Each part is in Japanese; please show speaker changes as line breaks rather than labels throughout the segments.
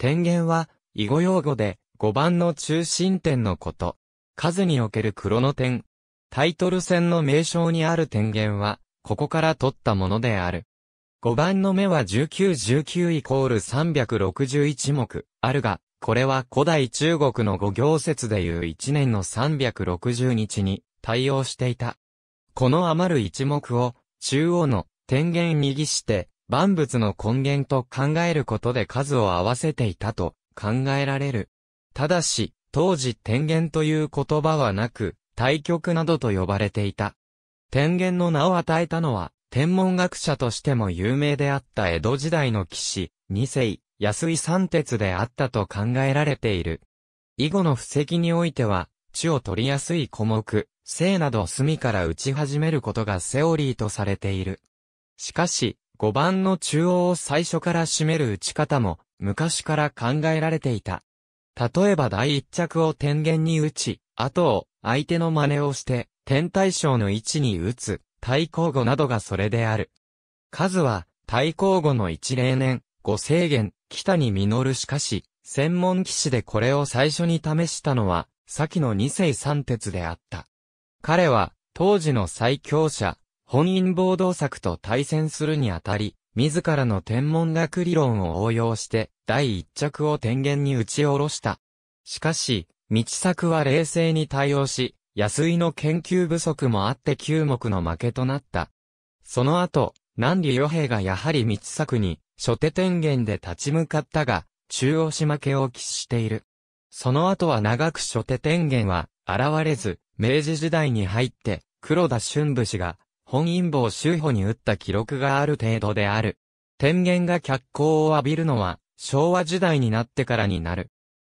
点言は、囲碁用語で、5番の中心点のこと。数における黒の点。タイトル戦の名称にある点言は、ここから取ったものである。5番の目は1919イコール361目あるが、これは古代中国の五行説でいう1年の360日に対応していた。この余る一目を中央の天元右して万物の根源と考えることで数を合わせていたと考えられる。ただし、当時天元という言葉はなく、対極などと呼ばれていた。天元の名を与えたのは、天文学者としても有名であった江戸時代の騎士、二世、安井三鉄であったと考えられている。以後の布石においては、地を取りやすい古木、生など隅から打ち始めることがセオリーとされている。しかし、5番の中央を最初から占める打ち方も昔から考えられていた。例えば第1着を天元に打ち、後を相手の真似をして天対象の位置に打つ対抗語などがそれである。数は対抗語の一例年、五制限、北に実るしかし、専門騎士でこれを最初に試したのは、先の二世三鉄であった。彼は、当時の最強者、本因暴動作と対戦するにあたり、自らの天文学理論を応用して、第一着を天元に打ち下ろした。しかし、道作は冷静に対応し、安井の研究不足もあって9目の負けとなった。その後、南里与兵がやはり道作に、初手天元で立ち向かったが、中央負けを喫している。その後は長く初手天元は、現れず、明治時代に入って、黒田春武氏が、本因坊周保に打った記録がある程度である。天元が脚光を浴びるのは、昭和時代になってからになる。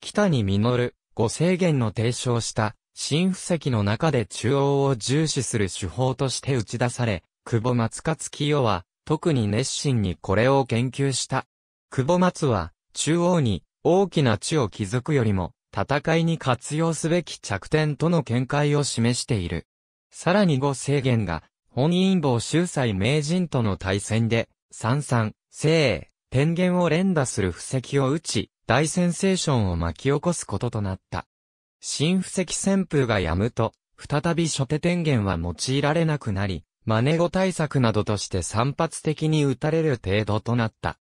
北に実、る、五制限の提唱した、新布石の中で中央を重視する手法として打ち出され、久保松勝清は、特に熱心にこれを研究した。久保松は、中央に大きな地を築くよりも、戦いに活用すべき着点との見解を示している。さらに五制限が本因坊秀才名人との対戦で、三三、聖、天元を連打する布石を打ち、大センセーションを巻き起こすこととなった。新布石旋風が止むと、再び初手天元は用いられなくなり、真似語対策などとして散発的に打たれる程度となった。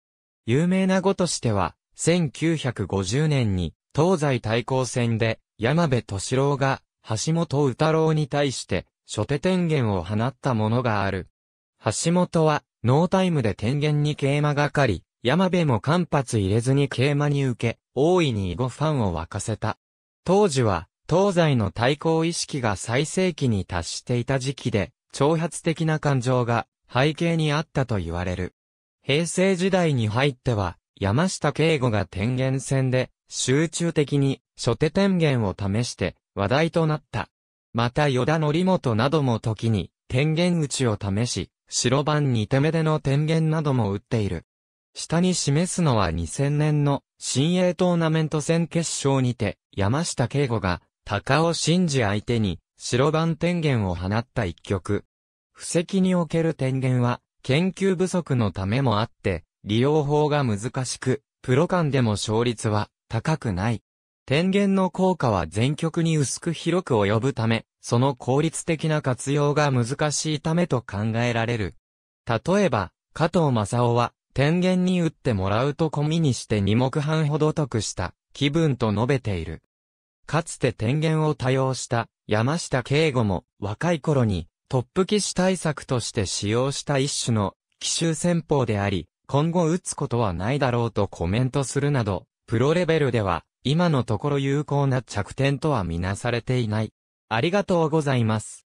有名な語としては、1950年に、東西対抗戦で、山部敏郎が、橋本宇太郎に対して、初手天元を放ったものがある。橋本は、ノータイムで天元に桂馬がかり、山辺も間髪入れずに桂馬に受け、大いに囲碁ファンを沸かせた。当時は、東西の対抗意識が最盛期に達していた時期で、挑発的な感情が背景にあったと言われる。平成時代に入っては、山下敬吾が天元戦で集中的に初手天元を試して話題となった。また与田則元なども時に、天元打ちを試し、白番二手目での天元なども打っている。下に示すのは2000年の新鋭トーナメント戦決勝にて、山下敬吾が、高尾真治相手に、白番天元を放った一曲。布石における天元は、研究不足のためもあって、利用法が難しく、プロ間でも勝率は高くない。天元の効果は全極に薄く広く及ぶため、その効率的な活用が難しいためと考えられる。例えば、加藤正夫は、天元に打ってもらうと込みにして二目半ほど得した、気分と述べている。かつて天元を多用した、山下敬吾も、若い頃に、トップ棋士対策として使用した一種の、奇襲戦法であり、今後打つことはないだろうとコメントするなど、プロレベルでは、今のところ有効な着点とはみなされていない。ありがとうございます。